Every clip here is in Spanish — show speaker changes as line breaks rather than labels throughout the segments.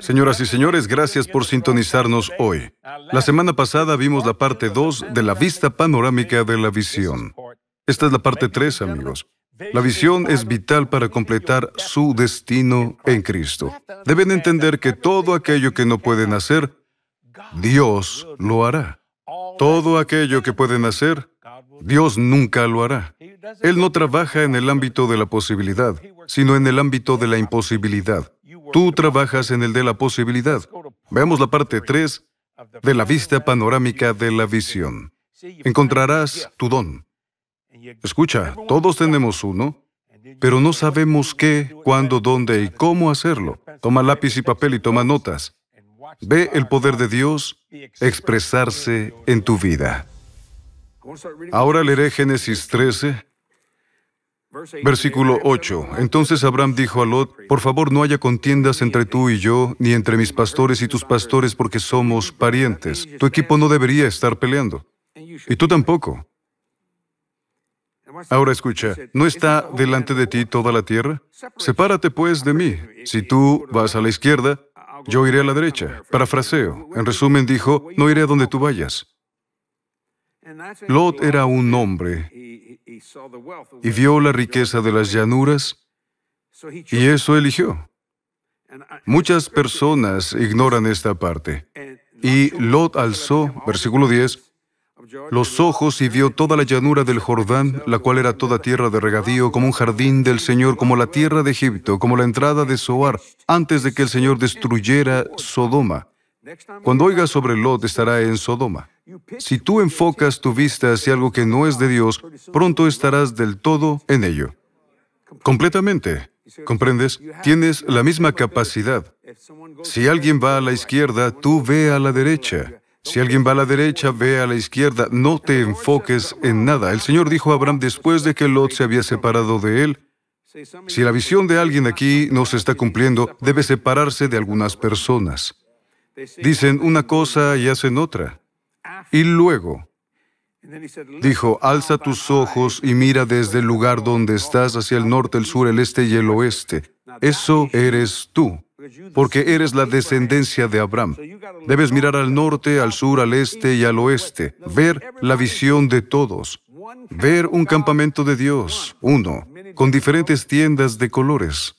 Señoras y señores, gracias por sintonizarnos hoy. La semana pasada vimos la parte 2 de la vista panorámica de la visión. Esta es la parte 3, amigos. La visión es vital para completar su destino en Cristo. Deben entender que todo aquello que no pueden hacer, Dios lo hará. Todo aquello que pueden hacer, Dios nunca lo hará. Él no trabaja en el ámbito de la posibilidad, sino en el ámbito de la imposibilidad. Tú trabajas en el de la posibilidad. Veamos la parte 3 de la vista panorámica de la visión. Encontrarás tu don. Escucha, todos tenemos uno, pero no sabemos qué, cuándo, dónde y cómo hacerlo. Toma lápiz y papel y toma notas. Ve el poder de Dios expresarse en tu vida. Ahora leeré Génesis 13, Versículo 8. Entonces Abraham dijo a Lot, por favor no haya contiendas entre tú y yo, ni entre mis pastores y tus pastores, porque somos parientes. Tu equipo no debería estar peleando. Y tú tampoco. Ahora escucha, ¿no está delante de ti toda la tierra? Sepárate pues de mí. Si tú vas a la izquierda, yo iré a la derecha. Parafraseo. En resumen dijo, no iré a donde tú vayas. Lot era un hombre y vio la riqueza de las llanuras y eso eligió. Muchas personas ignoran esta parte. Y Lot alzó, versículo 10, los ojos y vio toda la llanura del Jordán, la cual era toda tierra de regadío, como un jardín del Señor, como la tierra de Egipto, como la entrada de Soar, antes de que el Señor destruyera Sodoma. Cuando oigas sobre Lot estará en Sodoma. Si tú enfocas tu vista hacia algo que no es de Dios, pronto estarás del todo en ello. Completamente. ¿Comprendes? Tienes la misma capacidad. Si alguien va a la izquierda, tú ve a la derecha. Si alguien va a la derecha, ve a la izquierda. No te enfoques en nada. El Señor dijo a Abraham después de que Lot se había separado de él, si la visión de alguien aquí no se está cumpliendo, debe separarse de algunas personas. Dicen una cosa y hacen otra. Y luego dijo, alza tus ojos y mira desde el lugar donde estás hacia el norte, el sur, el este y el oeste. Eso eres tú, porque eres la descendencia de Abraham. Debes mirar al norte, al sur, al este y al oeste, ver la visión de todos, ver un campamento de Dios, uno, con diferentes tiendas de colores.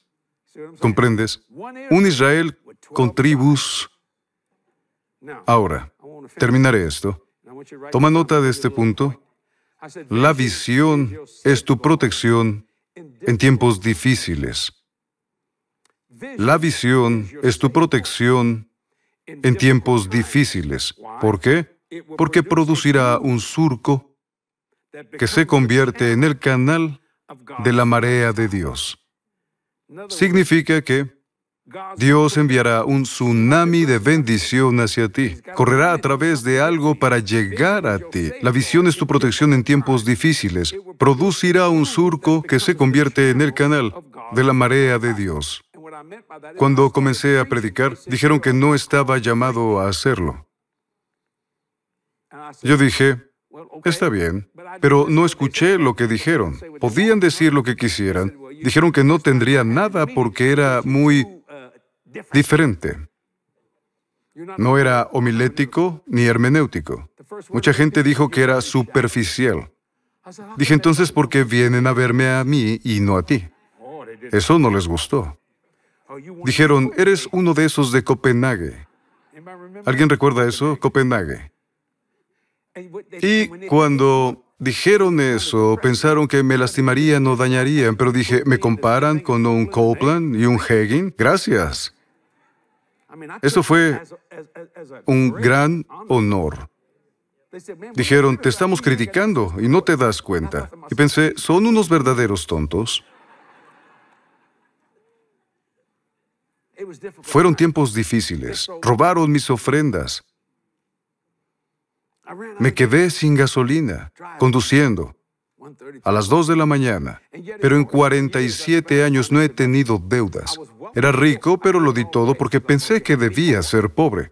¿Comprendes? Un Israel con tribus Ahora, terminaré esto. Toma nota de este punto. La visión es tu protección en tiempos difíciles. La visión es tu protección en tiempos difíciles. ¿Por qué? Porque producirá un surco que se convierte en el canal de la marea de Dios. Significa que Dios enviará un tsunami de bendición hacia ti. Correrá a través de algo para llegar a ti. La visión es tu protección en tiempos difíciles. Producirá un surco que se convierte en el canal de la marea de Dios. Cuando comencé a predicar, dijeron que no estaba llamado a hacerlo. Yo dije, está bien, pero no escuché lo que dijeron. Podían decir lo que quisieran. Dijeron que no tendría nada porque era muy diferente. No era homilético ni hermenéutico. Mucha gente dijo que era superficial. Dije entonces, ¿por qué vienen a verme a mí y no a ti? Eso no les gustó. Dijeron, eres uno de esos de Copenhague. ¿Alguien recuerda eso? Copenhague. Y cuando dijeron eso, pensaron que me lastimarían o dañarían, pero dije, ¿me comparan con un Copeland y un Hegin. Gracias. Eso fue un gran honor. Dijeron, te estamos criticando y no te das cuenta. Y pensé, son unos verdaderos tontos. Fueron tiempos difíciles. Robaron mis ofrendas. Me quedé sin gasolina, conduciendo a las 2 de la mañana, pero en 47 años no he tenido deudas. Era rico, pero lo di todo porque pensé que debía ser pobre.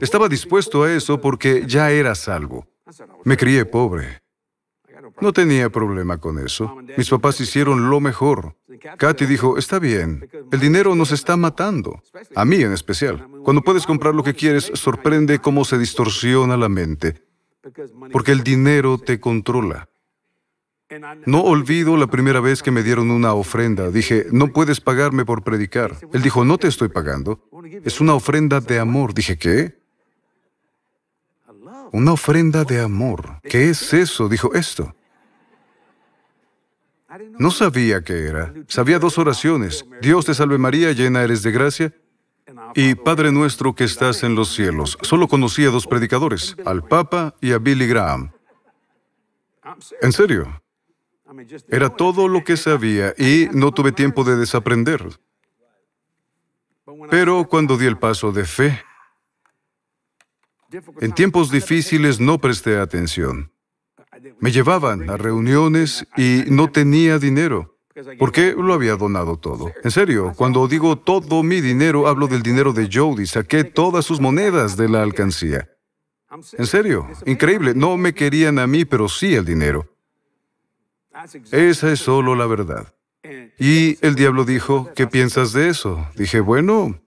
Estaba dispuesto a eso porque ya era salvo. Me crié pobre. No tenía problema con eso. Mis papás hicieron lo mejor. Katy dijo, está bien, el dinero nos está matando, a mí en especial. Cuando puedes comprar lo que quieres, sorprende cómo se distorsiona la mente, porque el dinero te controla. No olvido la primera vez que me dieron una ofrenda. Dije, no puedes pagarme por predicar. Él dijo, no te estoy pagando. Es una ofrenda de amor. Dije, ¿qué? Una ofrenda de amor. ¿Qué es eso? Dijo esto. No sabía qué era. Sabía dos oraciones. Dios te salve María, llena eres de gracia. Y Padre nuestro que estás en los cielos. Solo conocía a dos predicadores, al Papa y a Billy Graham. En serio. Era todo lo que sabía y no tuve tiempo de desaprender. Pero cuando di el paso de fe, en tiempos difíciles no presté atención. Me llevaban a reuniones y no tenía dinero, porque lo había donado todo. En serio, cuando digo todo mi dinero, hablo del dinero de Jody. Saqué todas sus monedas de la alcancía. En serio, increíble. No me querían a mí, pero sí el dinero. Esa es solo la verdad. Eh, y el diablo dijo, ¿qué piensas de eso? Dije, bueno,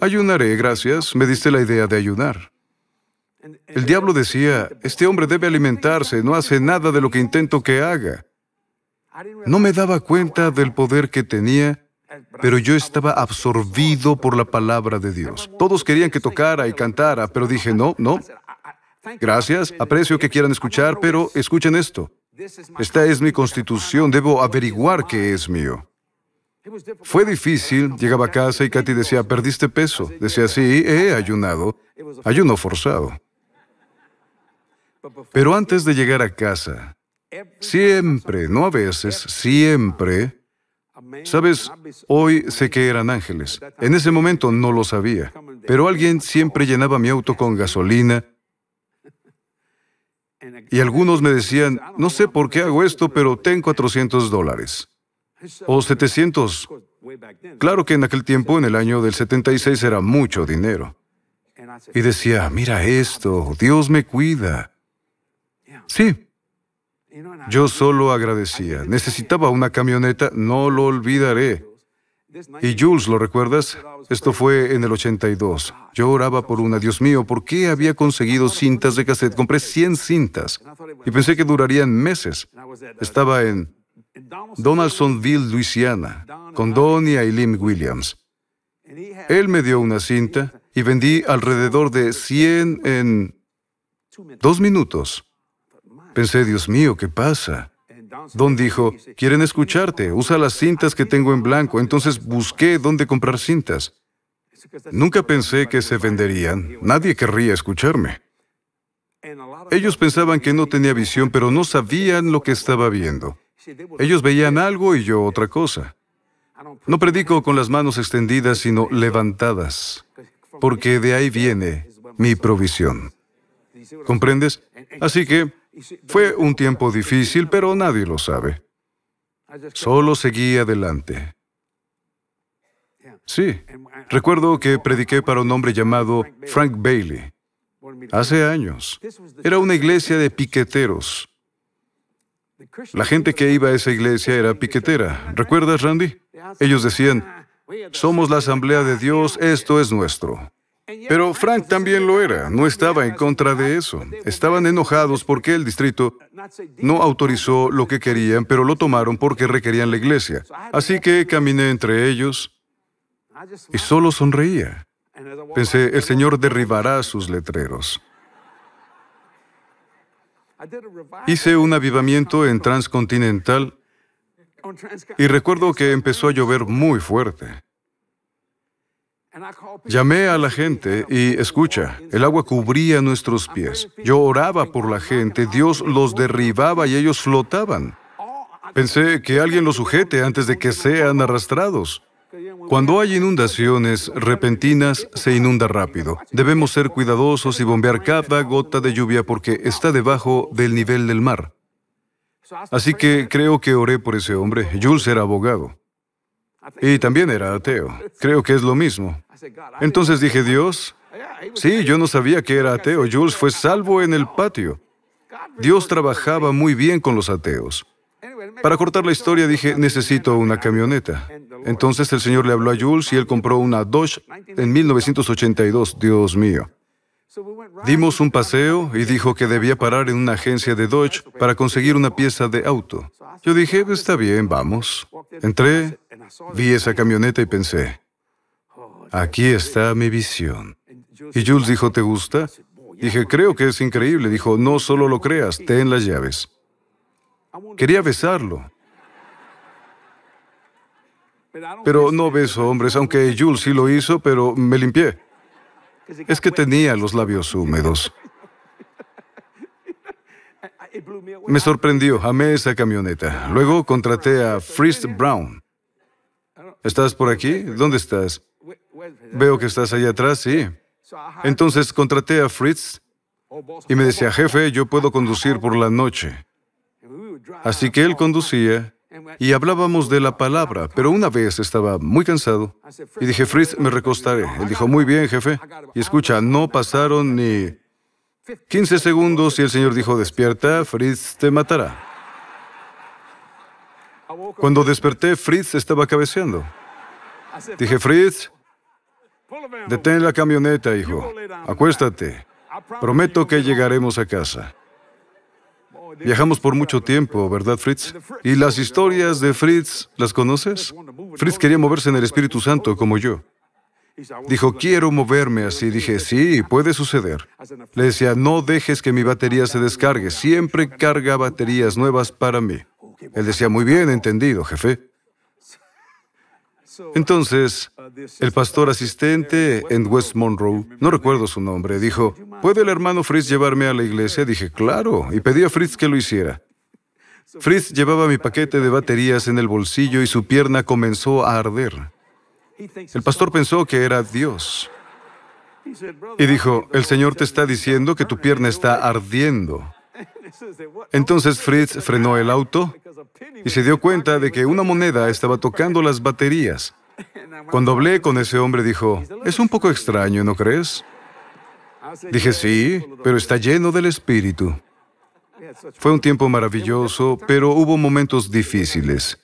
ayunaré, gracias, me diste la idea de ayunar. El diablo decía, este hombre debe alimentarse, no hace nada de lo que intento que haga. No me daba cuenta del poder que tenía, pero yo estaba absorbido por la palabra de Dios. Todos querían que tocara y cantara, pero dije, no, no. Gracias, aprecio que quieran escuchar, pero escuchen esto. Esta es mi constitución, debo averiguar qué es mío. Fue difícil, llegaba a casa y Katy decía, perdiste peso. Decía, sí, he ayunado, ayuno forzado. Pero antes de llegar a casa, siempre, no a veces, siempre, sabes, hoy sé que eran ángeles. En ese momento no lo sabía, pero alguien siempre llenaba mi auto con gasolina y algunos me decían, no sé por qué hago esto, pero ten 400 dólares. O 700. Claro que en aquel tiempo, en el año del 76, era mucho dinero. Y decía, mira esto, Dios me cuida. Sí. Yo solo agradecía. Necesitaba una camioneta, no lo olvidaré. Y Jules, ¿lo recuerdas? Esto fue en el 82. Yo oraba por una, Dios mío, ¿por qué había conseguido cintas de cassette? Compré 100 cintas y pensé que durarían meses. Estaba en Donaldsonville, Luisiana, con Don y Aileen Williams. Él me dio una cinta y vendí alrededor de 100 en dos minutos. Pensé, Dios mío, ¿qué pasa? Don dijo, quieren escucharte, usa las cintas que tengo en blanco, entonces busqué dónde comprar cintas. Nunca pensé que se venderían, nadie querría escucharme. Ellos pensaban que no tenía visión, pero no sabían lo que estaba viendo. Ellos veían algo y yo otra cosa. No predico con las manos extendidas, sino levantadas, porque de ahí viene mi provisión. ¿Comprendes? Así que fue un tiempo difícil, pero nadie lo sabe. Solo seguí adelante. Sí, recuerdo que prediqué para un hombre llamado Frank Bailey hace años. Era una iglesia de piqueteros. La gente que iba a esa iglesia era piquetera. ¿Recuerdas, Randy? Ellos decían, somos la asamblea de Dios, esto es nuestro. Pero Frank también lo era, no estaba en contra de eso. Estaban enojados porque el distrito no autorizó lo que querían, pero lo tomaron porque requerían la iglesia. Así que caminé entre ellos y solo sonreía. Pensé, el Señor derribará sus letreros. Hice un avivamiento en Transcontinental y recuerdo que empezó a llover muy fuerte. Llamé a la gente y escucha, el agua cubría nuestros pies. Yo oraba por la gente, Dios los derribaba y ellos flotaban. Pensé que alguien los sujete antes de que sean arrastrados. Cuando hay inundaciones repentinas, se inunda rápido. Debemos ser cuidadosos y bombear cada gota de lluvia porque está debajo del nivel del mar. Así que creo que oré por ese hombre. Jules era abogado. Y también era ateo. Creo que es lo mismo. Entonces dije, Dios, sí, yo no sabía que era ateo. Jules fue salvo en el patio. Dios trabajaba muy bien con los ateos. Para cortar la historia dije, necesito una camioneta. Entonces el Señor le habló a Jules y él compró una Dodge en 1982, Dios mío. Dimos un paseo y dijo que debía parar en una agencia de Dodge para conseguir una pieza de auto. Yo dije, está bien, vamos. Entré, vi esa camioneta y pensé, aquí está mi visión. Y Jules dijo, ¿te gusta? Dije, creo que es increíble. Dijo, no solo lo creas, ten las llaves. Quería besarlo. Pero no beso hombres, aunque Jules sí lo hizo, pero me limpié. Es que tenía los labios húmedos. Me sorprendió, amé esa camioneta. Luego contraté a Fritz Brown. ¿Estás por aquí? ¿Dónde estás? Veo que estás allá atrás, sí. Entonces contraté a Fritz y me decía, jefe, yo puedo conducir por la noche. Así que él conducía y hablábamos de la palabra, pero una vez estaba muy cansado y dije, Fritz, me recostaré. Él dijo, muy bien, jefe. Y escucha, no pasaron ni 15 segundos y el Señor dijo, despierta, Fritz te matará. Cuando desperté, Fritz estaba cabeceando. Dije, Fritz, detén la camioneta, hijo. Acuéstate. Prometo que llegaremos a casa. Viajamos por mucho tiempo, ¿verdad, Fritz? Y las historias de Fritz, ¿las conoces? Fritz quería moverse en el Espíritu Santo como yo. Dijo, quiero moverme así. Dije, sí, puede suceder. Le decía, no dejes que mi batería se descargue. Siempre carga baterías nuevas para mí. Él decía, muy bien, entendido, jefe. Entonces, el pastor asistente en West Monroe, no recuerdo su nombre, dijo, ¿puede el hermano Fritz llevarme a la iglesia? Dije, claro, y pedí a Fritz que lo hiciera. Fritz llevaba mi paquete de baterías en el bolsillo y su pierna comenzó a arder. El pastor pensó que era Dios. Y dijo, el Señor te está diciendo que tu pierna está ardiendo. Entonces Fritz frenó el auto y se dio cuenta de que una moneda estaba tocando las baterías. Cuando hablé con ese hombre dijo, es un poco extraño, ¿no crees? Dije, sí, pero está lleno del Espíritu. Fue un tiempo maravilloso, pero hubo momentos difíciles.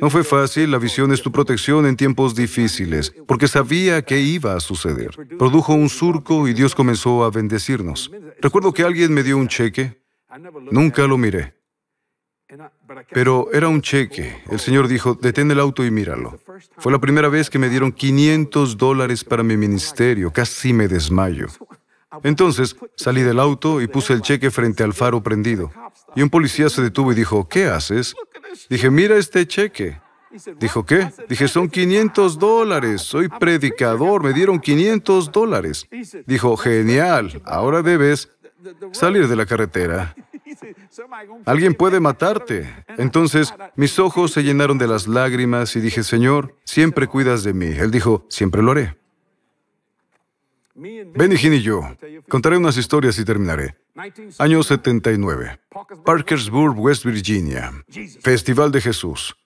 No fue fácil, la visión es tu protección en tiempos difíciles, porque sabía que iba a suceder. Produjo un surco y Dios comenzó a bendecirnos. Recuerdo que alguien me dio un cheque, nunca lo miré. Pero era un cheque. El señor dijo, detén el auto y míralo. Fue la primera vez que me dieron 500 dólares para mi ministerio. Casi me desmayo. Entonces salí del auto y puse el cheque frente al faro prendido. Y un policía se detuvo y dijo, ¿qué haces? Dije, mira este cheque. Dijo, ¿qué? Dije, son 500 dólares. Soy predicador. Me dieron 500 dólares. Dijo, genial. Ahora debes salir de la carretera. Alguien puede matarte. Entonces mis ojos se llenaron de las lágrimas y dije, Señor, siempre cuidas de mí. Él dijo, siempre lo haré. Benny Hinn y yo, contaré unas historias y terminaré. Año 79, Parkersburg, West Virginia, Festival de Jesús.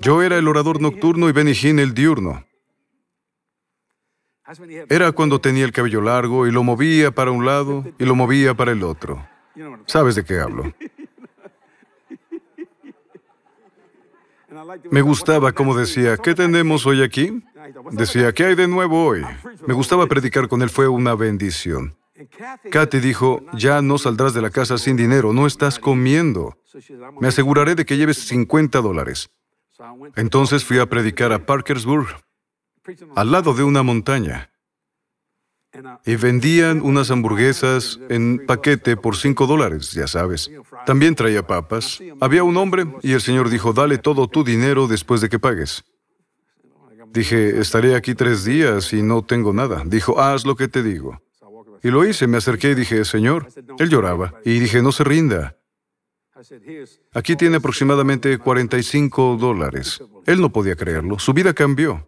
Yo era el orador nocturno y Benny Hinn el diurno. Era cuando tenía el cabello largo y lo movía para un lado y lo movía para el otro. ¿Sabes de qué hablo? Me gustaba como decía, ¿qué tenemos hoy aquí? Decía, ¿qué hay de nuevo hoy? Me gustaba predicar con él, fue una bendición. Kathy dijo, ya no saldrás de la casa sin dinero, no estás comiendo. Me aseguraré de que lleves 50 dólares. Entonces fui a predicar a Parkersburg al lado de una montaña y vendían unas hamburguesas en paquete por 5 dólares, ya sabes. También traía papas. Había un hombre y el señor dijo, dale todo tu dinero después de que pagues. Dije, estaré aquí tres días y no tengo nada. Dijo, haz lo que te digo. Y lo hice, me acerqué y dije, Señor, él lloraba. Y dije, no se rinda. Aquí tiene aproximadamente 45 dólares. Él no podía creerlo. Su vida cambió.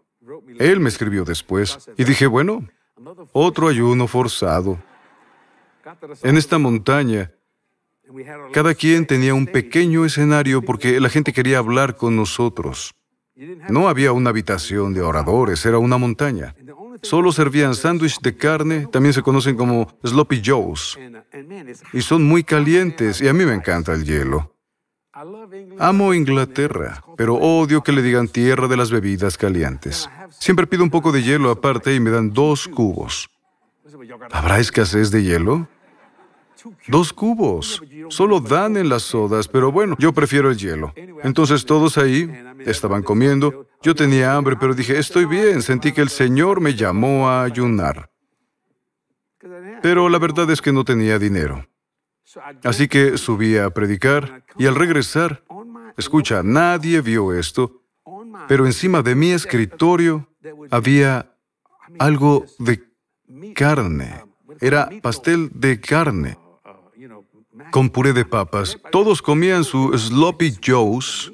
Él me escribió después y dije, bueno, otro ayuno forzado. En esta montaña, cada quien tenía un pequeño escenario porque la gente quería hablar con nosotros. No había una habitación de oradores, era una montaña. Solo servían sándwich de carne, también se conocen como sloppy joes, y son muy calientes, y a mí me encanta el hielo. Amo Inglaterra, pero odio que le digan tierra de las bebidas calientes. Siempre pido un poco de hielo aparte y me dan dos cubos. ¿Habrá escasez de hielo? Dos cubos. Solo dan en las sodas, pero bueno, yo prefiero el hielo. Entonces todos ahí estaban comiendo. Yo tenía hambre, pero dije, estoy bien. Sentí que el Señor me llamó a ayunar. Pero la verdad es que no tenía dinero. Así que subí a predicar y al regresar, escucha, nadie vio esto, pero encima de mi escritorio había algo de carne. Era pastel de carne con puré de papas. Todos comían su sloppy joes,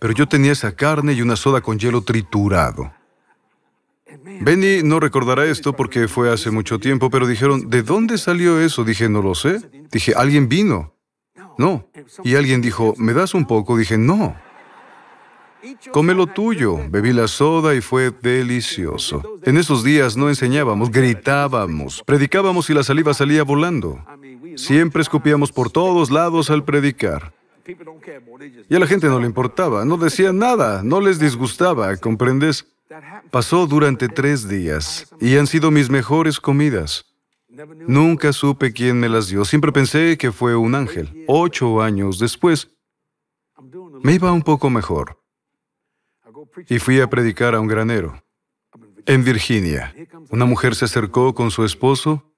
pero yo tenía esa carne y una soda con hielo triturado. Benny no recordará esto porque fue hace mucho tiempo, pero dijeron, ¿de dónde salió eso? Dije, no lo sé. Dije, alguien vino. No. Y alguien dijo, ¿me das un poco? Dije, no. Come lo tuyo. Bebí la soda y fue delicioso. En esos días no enseñábamos, gritábamos, predicábamos y la saliva salía volando. Siempre escupíamos por todos lados al predicar. Y a la gente no le importaba, no decía nada, no les disgustaba, ¿comprendes? Pasó durante tres días y han sido mis mejores comidas. Nunca supe quién me las dio, siempre pensé que fue un ángel. Ocho años después, me iba un poco mejor y fui a predicar a un granero. En Virginia, una mujer se acercó con su esposo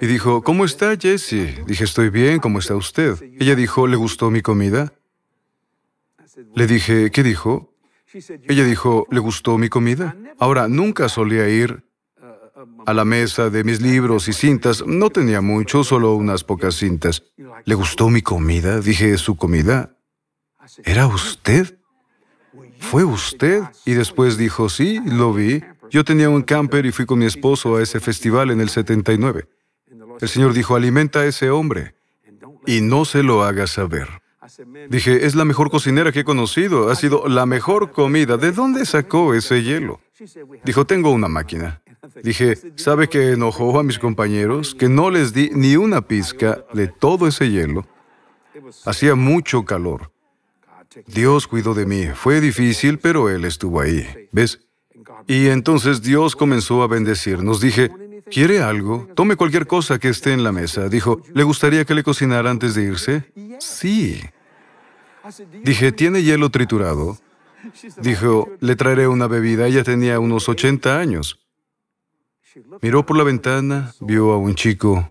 y dijo, ¿cómo está Jesse? Dije, estoy bien, ¿cómo está usted? Ella dijo, ¿le gustó mi comida? Le dije, ¿qué dijo? Ella dijo, ¿le gustó mi comida? Ahora, nunca solía ir a la mesa de mis libros y cintas. No tenía mucho, solo unas pocas cintas. ¿Le gustó mi comida? Dije, ¿su comida? ¿Era usted? ¿Fue usted? Y después dijo, sí, lo vi. Yo tenía un camper y fui con mi esposo a ese festival en el 79. El Señor dijo, alimenta a ese hombre y no se lo haga saber. Dije, es la mejor cocinera que he conocido, ha sido la mejor comida. ¿De dónde sacó ese hielo? Dijo, tengo una máquina. Dije, ¿sabe que enojó a mis compañeros? Que no les di ni una pizca de todo ese hielo. Hacía mucho calor. Dios cuidó de mí. Fue difícil, pero Él estuvo ahí. ¿Ves? Y entonces Dios comenzó a bendecirnos. Dije, ¿quiere algo? Tome cualquier cosa que esté en la mesa. Dijo, ¿le gustaría que le cocinara antes de irse? Sí. Dije, ¿tiene hielo triturado? Dijo, le traeré una bebida. Ella tenía unos 80 años. Miró por la ventana, vio a un chico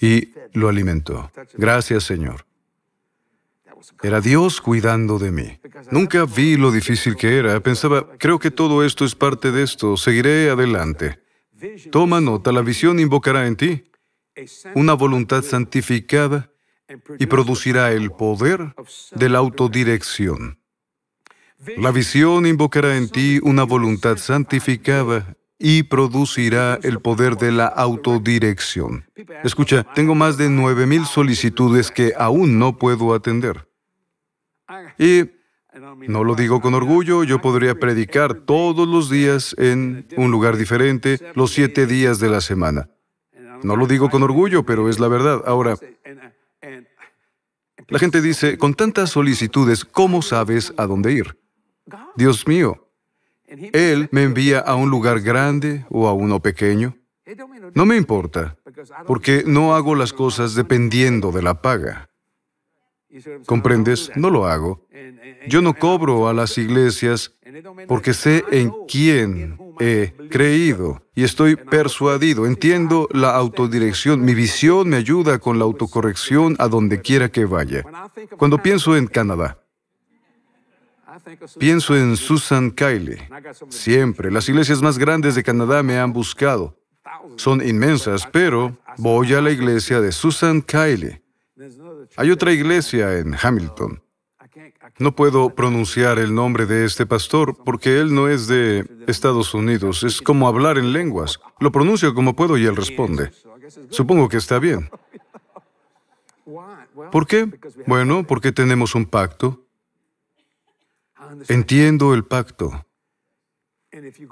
y lo alimentó. Gracias, Señor. Era Dios cuidando de mí. Nunca vi lo difícil que era. Pensaba, creo que todo esto es parte de esto. Seguiré adelante. Toma nota, la visión invocará en ti una voluntad santificada y producirá el poder de la autodirección. La visión invocará en ti una voluntad santificada y producirá el poder de la autodirección. Escucha, tengo más de 9.000 solicitudes que aún no puedo atender. Y no lo digo con orgullo, yo podría predicar todos los días en un lugar diferente, los siete días de la semana. No lo digo con orgullo, pero es la verdad. Ahora, la gente dice, con tantas solicitudes, ¿cómo sabes a dónde ir? Dios mío, Él me envía a un lugar grande o a uno pequeño. No me importa, porque no hago las cosas dependiendo de la paga. ¿Comprendes? No lo hago. Yo no cobro a las iglesias porque sé en quién he creído y estoy persuadido. Entiendo la autodirección. Mi visión me ayuda con la autocorrección a donde quiera que vaya. Cuando pienso en Canadá, pienso en Susan Kiley. Siempre las iglesias más grandes de Canadá me han buscado. Son inmensas, pero voy a la iglesia de Susan Kiley. Hay otra iglesia en Hamilton. No puedo pronunciar el nombre de este pastor porque él no es de Estados Unidos. Es como hablar en lenguas. Lo pronuncio como puedo y él responde. Supongo que está bien. ¿Por qué? Bueno, porque tenemos un pacto. Entiendo el pacto.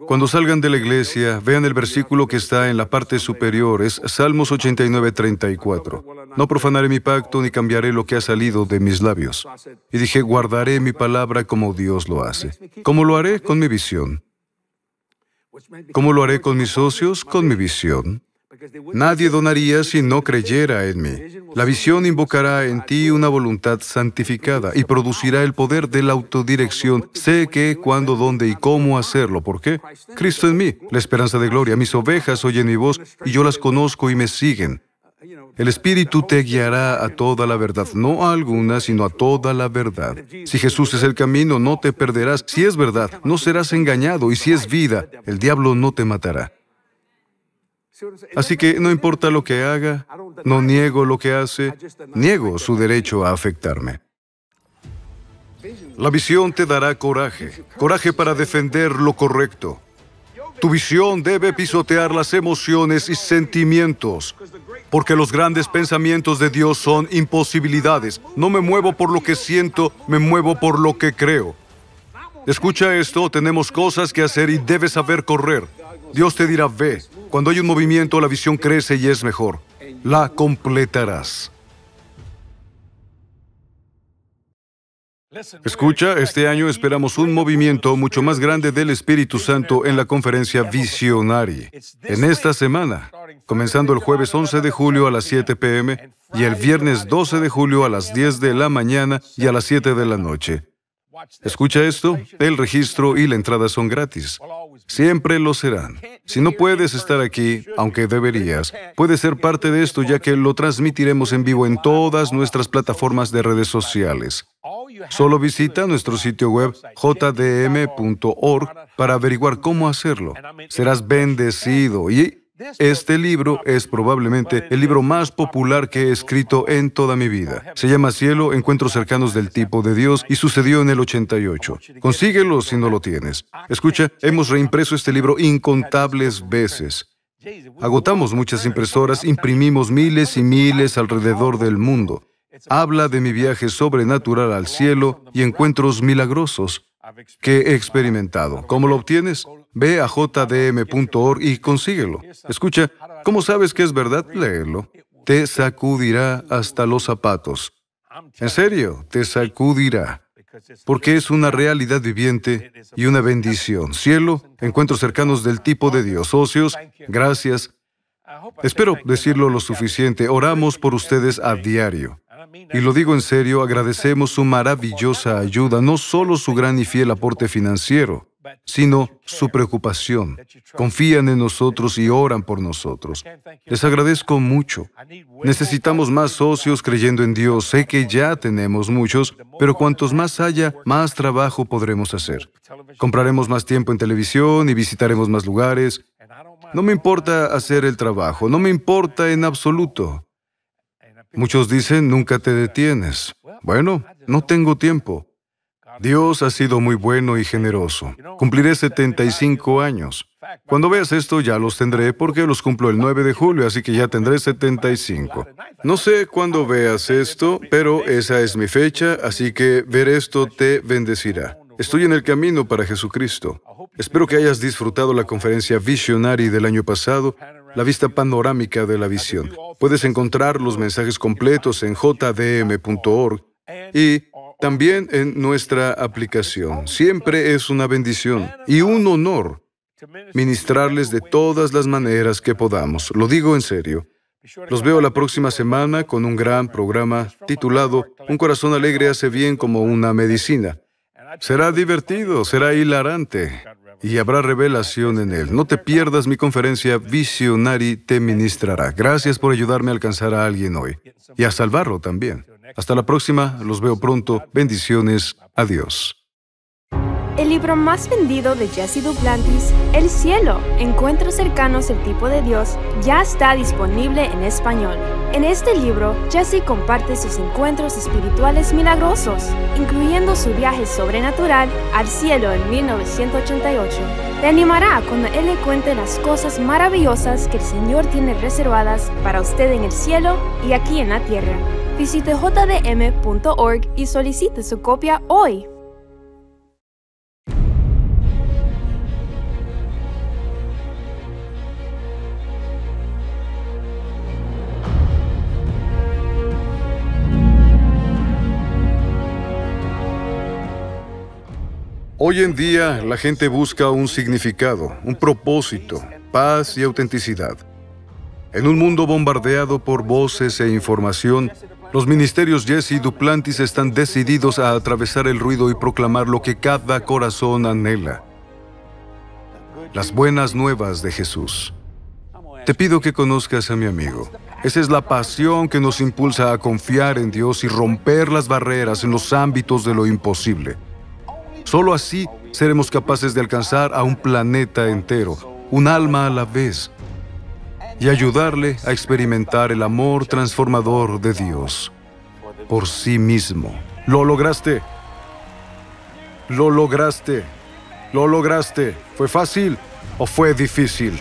Cuando salgan de la iglesia, vean el versículo que está en la parte superior, es Salmos 89, 34. No profanaré mi pacto ni cambiaré lo que ha salido de mis labios. Y dije, guardaré mi palabra como Dios lo hace. ¿Cómo lo haré? Con mi visión. ¿Cómo lo haré con mis socios? Con mi visión. Nadie donaría si no creyera en mí. La visión invocará en ti una voluntad santificada y producirá el poder de la autodirección. Sé qué, cuándo, dónde y cómo hacerlo. ¿Por qué? Cristo en mí, la esperanza de gloria. Mis ovejas oyen mi voz y yo las conozco y me siguen. El Espíritu te guiará a toda la verdad, no a alguna, sino a toda la verdad. Si Jesús es el camino, no te perderás. Si es verdad, no serás engañado. Y si es vida, el diablo no te matará. Así que no importa lo que haga, no niego lo que hace, niego su derecho a afectarme. La visión te dará coraje, coraje para defender lo correcto. Tu visión debe pisotear las emociones y sentimientos, porque los grandes pensamientos de Dios son imposibilidades. No me muevo por lo que siento, me muevo por lo que creo. Escucha esto, tenemos cosas que hacer y debes saber correr. Dios te dirá, ve. Cuando hay un movimiento, la visión crece y es mejor. La completarás. Escucha, este año esperamos un movimiento mucho más grande del Espíritu Santo en la conferencia Visionari. En esta semana, comenzando el jueves 11 de julio a las 7 pm y el viernes 12 de julio a las 10 de la mañana y a las 7 de la noche. Escucha esto, el registro y la entrada son gratis. Siempre lo serán. Si no puedes estar aquí, aunque deberías, puedes ser parte de esto ya que lo transmitiremos en vivo en todas nuestras plataformas de redes sociales. Solo visita nuestro sitio web jdm.org para averiguar cómo hacerlo. Serás bendecido y este libro es probablemente el libro más popular que he escrito en toda mi vida. Se llama Cielo, Encuentros cercanos del tipo de Dios y sucedió en el 88. Consíguelo si no lo tienes. Escucha, hemos reimpreso este libro incontables veces. Agotamos muchas impresoras, imprimimos miles y miles alrededor del mundo. Habla de mi viaje sobrenatural al cielo y encuentros milagrosos que he experimentado. ¿Cómo lo obtienes? Ve a jdm.org y consíguelo. Escucha, ¿cómo sabes que es verdad? Léelo. Te sacudirá hasta los zapatos. En serio, te sacudirá. Porque es una realidad viviente y una bendición. Cielo, encuentros cercanos del tipo de Dios. Socios, gracias. Espero decirlo lo suficiente. Oramos por ustedes a diario. Y lo digo en serio, agradecemos su maravillosa ayuda, no solo su gran y fiel aporte financiero, sino su preocupación. Confían en nosotros y oran por nosotros. Les agradezco mucho. Necesitamos más socios creyendo en Dios. Sé que ya tenemos muchos, pero cuantos más haya, más trabajo podremos hacer. Compraremos más tiempo en televisión y visitaremos más lugares. No me importa hacer el trabajo, no me importa en absoluto. Muchos dicen, nunca te detienes. Bueno, no tengo tiempo. Dios ha sido muy bueno y generoso. Cumpliré 75 años. Cuando veas esto ya los tendré porque los cumplo el 9 de julio, así que ya tendré 75. No sé cuándo veas esto, pero esa es mi fecha, así que ver esto te bendecirá. Estoy en el camino para Jesucristo. Espero que hayas disfrutado la conferencia Visionary del año pasado, la vista panorámica de la visión. Puedes encontrar los mensajes completos en jdm.org y también en nuestra aplicación. Siempre es una bendición y un honor ministrarles de todas las maneras que podamos. Lo digo en serio. Los veo la próxima semana con un gran programa titulado Un corazón alegre hace bien como una medicina. Será divertido, será hilarante y habrá revelación en él. No te pierdas mi conferencia Visionari te ministrará. Gracias por ayudarme a alcanzar a alguien hoy y a salvarlo también. Hasta la próxima, los veo pronto. Bendiciones, adiós. El libro más vendido de Jesse Duplantis, El cielo, Encuentros cercanos el tipo de Dios, ya está disponible en español. En este libro, Jesse comparte sus encuentros espirituales milagrosos, incluyendo su viaje sobrenatural al cielo en 1988. Te animará cuando él le cuente las cosas maravillosas que el Señor tiene reservadas para usted en el cielo y aquí en la tierra. Visite jdm.org y solicite su copia hoy. Hoy en día la gente busca un significado, un propósito, paz y autenticidad. En un mundo bombardeado por voces e información, los ministerios Jesse y Duplantis están decididos a atravesar el ruido y proclamar lo que cada corazón anhela. Las buenas nuevas de Jesús. Te pido que conozcas a mi amigo. Esa es la pasión que nos impulsa a confiar en Dios y romper las barreras en los ámbitos de lo imposible. Solo así seremos capaces de alcanzar a un planeta entero, un alma a la vez, y ayudarle a experimentar el amor transformador de Dios por sí mismo. Lo lograste. Lo lograste. Lo lograste. ¿Fue fácil o fue difícil?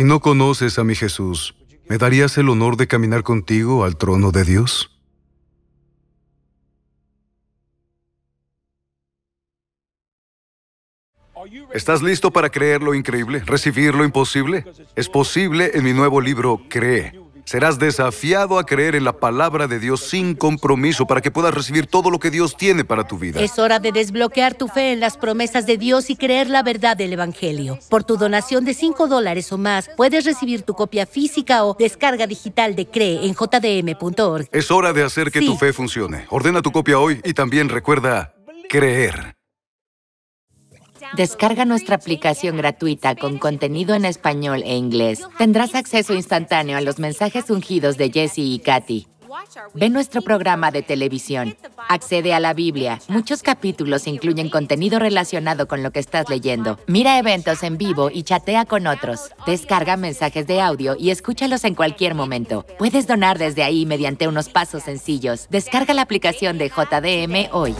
Si no conoces a mi Jesús, ¿me darías el honor de caminar contigo al trono de Dios? ¿Estás listo para creer lo increíble, recibir lo imposible? Es posible en mi nuevo libro Cree Serás desafiado a creer en la palabra de Dios sin compromiso para que puedas recibir todo lo que Dios tiene para tu vida. Es hora de desbloquear tu fe en las promesas de Dios y creer la verdad del Evangelio. Por tu donación de 5 dólares o más, puedes recibir tu copia física o descarga digital de Cree en jdm.org. Es hora de hacer que tu fe funcione. Ordena tu copia hoy y también recuerda creer. Descarga nuestra aplicación gratuita con contenido en español e inglés. Tendrás acceso instantáneo a los mensajes ungidos de Jesse y Katy. Ve nuestro programa de televisión. Accede a la Biblia. Muchos capítulos incluyen contenido relacionado con lo que estás leyendo. Mira eventos en vivo y chatea con otros. Descarga mensajes de audio y escúchalos en cualquier momento. Puedes donar desde ahí mediante unos pasos sencillos. Descarga la aplicación de JDM hoy.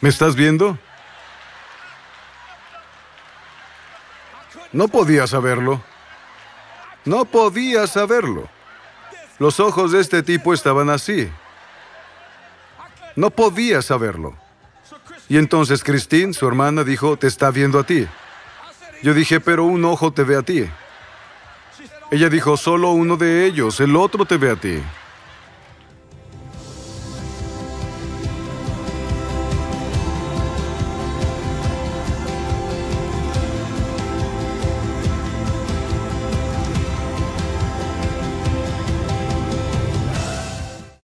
¿Me estás viendo? No podía saberlo. No podía saberlo. Los ojos de este tipo estaban así. No podía saberlo. Y entonces Christine, su hermana, dijo, te está viendo a ti. Yo dije, pero un ojo te ve a ti. Ella dijo, solo uno de ellos, el otro te ve a ti.